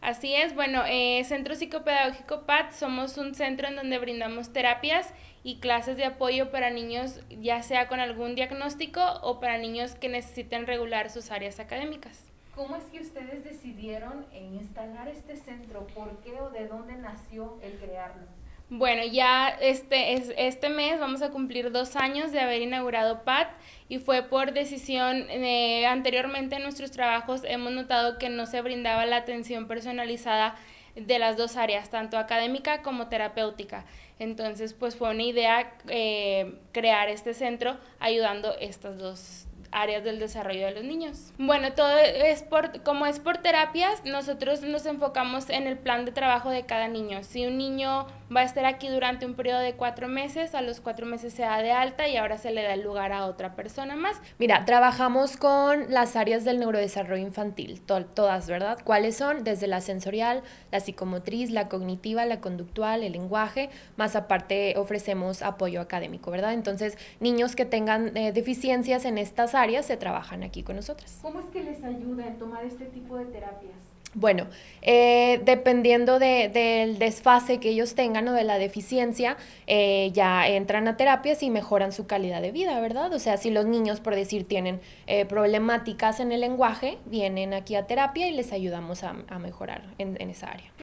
Así es, bueno, eh, Centro Psicopedagógico PAT somos un centro en donde brindamos terapias y clases de apoyo para niños, ya sea con algún diagnóstico o para niños que necesiten regular sus áreas académicas. ¿Cómo es que ustedes decidieron instalar este centro? ¿Por qué o de dónde nació el crearlo? Bueno, ya este, es, este mes vamos a cumplir dos años de haber inaugurado PAT y fue por decisión, eh, anteriormente en nuestros trabajos hemos notado que no se brindaba la atención personalizada de las dos áreas, tanto académica como terapéutica. Entonces, pues fue una idea eh, crear este centro ayudando estas dos áreas del desarrollo de los niños. Bueno, todo es por, como es por terapias, nosotros nos enfocamos en el plan de trabajo de cada niño. Si un niño va a estar aquí durante un periodo de cuatro meses, a los cuatro meses se da de alta y ahora se le da el lugar a otra persona más. Mira, trabajamos con las áreas del neurodesarrollo infantil, todas, ¿verdad? ¿Cuáles son? Desde la sensorial, la psicomotriz, la cognitiva, la conductual, el lenguaje, más aparte ofrecemos apoyo académico, ¿verdad? Entonces, niños que tengan eh, deficiencias en estas áreas, se trabajan aquí con nosotras. ¿Cómo es que les ayuda en tomar este tipo de terapias? Bueno, eh, dependiendo del desfase que ellos tengan o de la deficiencia, eh, ya entran a terapias y mejoran su calidad de vida, ¿verdad? O sea, si los niños, por decir, tienen eh, problemáticas en el lenguaje, vienen aquí a terapia y les ayudamos a, mejorar en esa área.